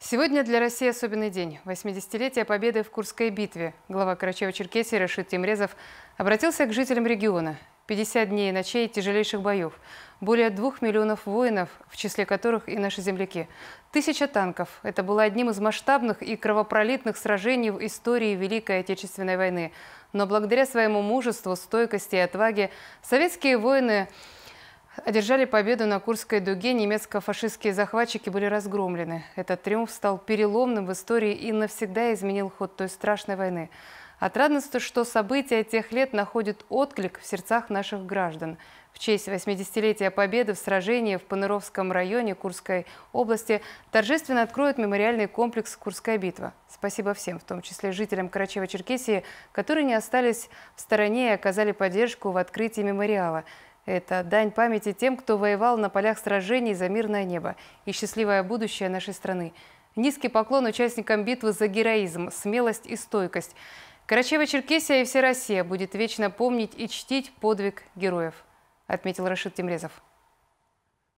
Сегодня для России особенный день – 80-летие победы в Курской битве. Глава Карачева-Черкесии Рашид Тимрезов обратился к жителям региона. 50 дней и ночей тяжелейших боев. Более двух миллионов воинов, в числе которых и наши земляки. Тысяча танков – это было одним из масштабных и кровопролитных сражений в истории Великой Отечественной войны. Но благодаря своему мужеству, стойкости и отваге советские воины – Одержали победу на Курской дуге, немецко-фашистские захватчики были разгромлены. Этот триумф стал переломным в истории и навсегда изменил ход той страшной войны. Отрадно, что события тех лет находят отклик в сердцах наших граждан. В честь 80-летия Победы в сражении в Паныровском районе Курской области торжественно откроют мемориальный комплекс «Курская битва». Спасибо всем, в том числе жителям Карачева-Черкесии, которые не остались в стороне и оказали поддержку в открытии мемориала – это дань памяти тем, кто воевал на полях сражений за мирное небо и счастливое будущее нашей страны. Низкий поклон участникам битвы за героизм, смелость и стойкость. Карачево-Черкесия и вся Россия будет вечно помнить и чтить подвиг героев, отметил Рашид Темрезов.